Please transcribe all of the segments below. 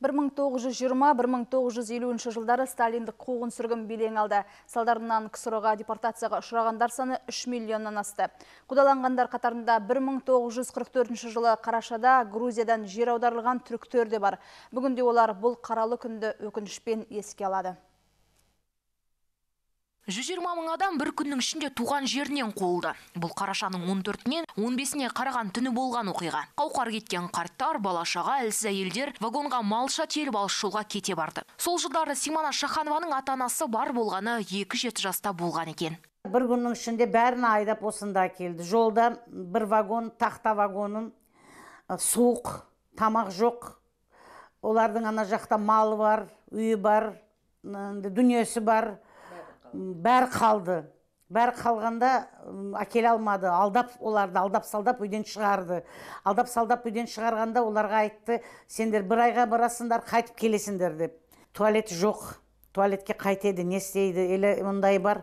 1920-1950 жылдары сталиндік қуғын сүргім белең алды. Салдарынан күсіруға депортацияға ұшырағандар саны 3 миллионнан асты. Құдаланғандар қатарында 1944 жылы Қарашада Грузиядан жер аударылған бар. Бүгінде олар бұл қаралы күнді өкінішпен еске алады. 120 мың адам бір күннің ішінде туған жерінен қолды. Бұл қарашаның 14-нен 15-не қараған түні болған оқиға. Қауқар кеткен қарттар, балашаға, әлсіз әйелдер вагонға малша теліп жолға кете барды. Сол жылдары Симана Шаханованың атанасы бар болғаны 2-7 жаста болған екен. Бір күннің ішінде бәрін айдап осында келді. Жолда бір вагон, тақта вагонын э, суық, тамақ жоқ. Олардың ана жақта малы бар, үйі бар, дүниесі бар бәрі қалды бәрі қалғанда әкеле алмады алдап оларды алдап салдап үйден шығарды алдап салдап үйден шығарғанда оларға айтты сендер бір айға барасыңдар қайтып келесіңдер деп туалет жоқ туалетке қайтеді не істейді или мындай бар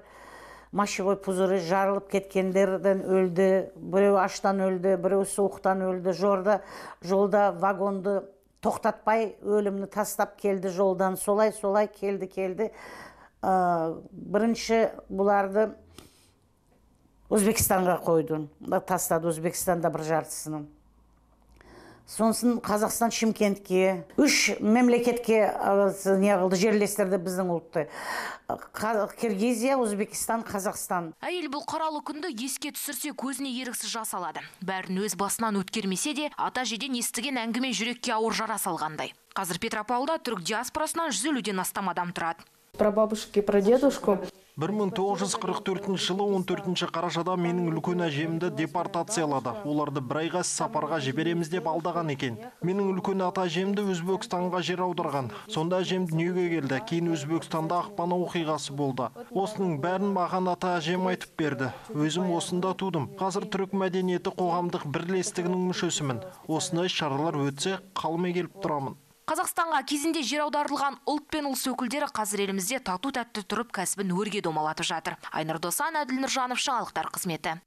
мочевой пузыры жарылып кеткендерден өлді біреу аштан өлді біреу суықтан өлді жорда жолда вагонды тоқтатпай өлімді тастап келді жолдан солай солай келді келді бірінші бұларды өзбекстанға қойды тастады өзбекстанда бір жартысының сосын қазақстан шымкентке үш мемлекетке не қылды біздің ұлтты киргизия өзбекстан қазақстан әйел бұл қаралы күнді еске түсірсе көзіне еріксіз жас алады бәрін өз басынан өткермесе де ата жеден естіген әңгіме жүрекке ауыр жара салғандай қазір петропавлда түрік диаспорасынан жүз елуден астам адам тұрады прабабушке прадедушку 1944 жылы 14 қарашада менің үлкен әжемді депортациялады. Оларды бір айға сапарға жібереміз деп алдаған екен. Менің үлкен ата әжемді Өзбекстанға жер аударған. Сонда әжем дүниеге келді. Кейін Өзбекстанда ақпана оқиғасы болды. Осының бәрін маған ата әжем айтып берді. Өзім осында тудым. Қазір түрік мәдениеті қоғамдық бірлестігінің мүшесімін. Осындай шаралар өтсе, қалмай келіп тұрамын. Қазақстанға кезінде жер аударылған ұлт пен ұлыс өкілдері қазір елімізде тату тәтті тұрып кәсібін өрге домалатып жатыр. Айнырдосан Досан, Әділ Нұржанов, қызметі.